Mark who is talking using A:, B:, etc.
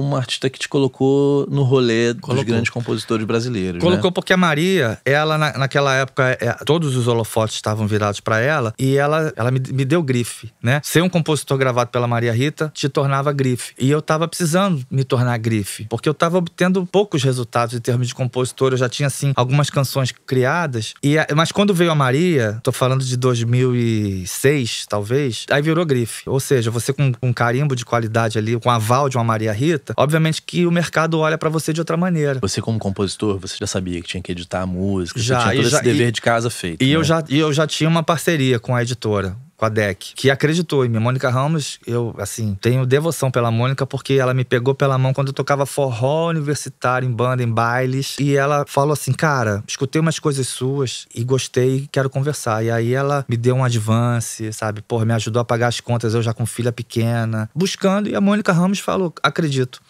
A: uma artista que te colocou no rolê colocou. dos grandes compositores brasileiros. Né? Colocou né? porque a Maria, ela na, naquela época, é, todos os holofotes estavam virados para ela e ela, ela me, me, deu grife, né? Ser um compositor gravado pela Maria Rita te tornava grife. E eu tava precisando me tornar grife, porque eu tava obtendo poucos resultados em termos de compositor. Eu já tinha, assim, algumas canções criadas. E, mas quando veio a Maria, tô falando de 2006, talvez, aí virou grife. Ou seja, você com um carimbo de qualidade ali, com aval de uma Maria Rita, Obviamente que o mercado olha para você de outra maneira. Você como compositor, você já sabia que tinha que editar a música, já, tinha todo já, esse dever e, de casa feito. E, né? eu já, e eu já tinha uma parceria com a editora com a DEC, que acreditou em mim. Mônica Ramos, eu, assim, tenho devoção pela Mônica porque ela me pegou pela mão quando eu tocava forró universitário em banda, em bailes. E ela falou assim: Cara, escutei umas coisas suas e gostei, quero conversar. E aí ela me deu um advance, sabe? Pô, me ajudou a pagar as contas, eu já com filha pequena, buscando. E a Mônica Ramos falou: Acredito.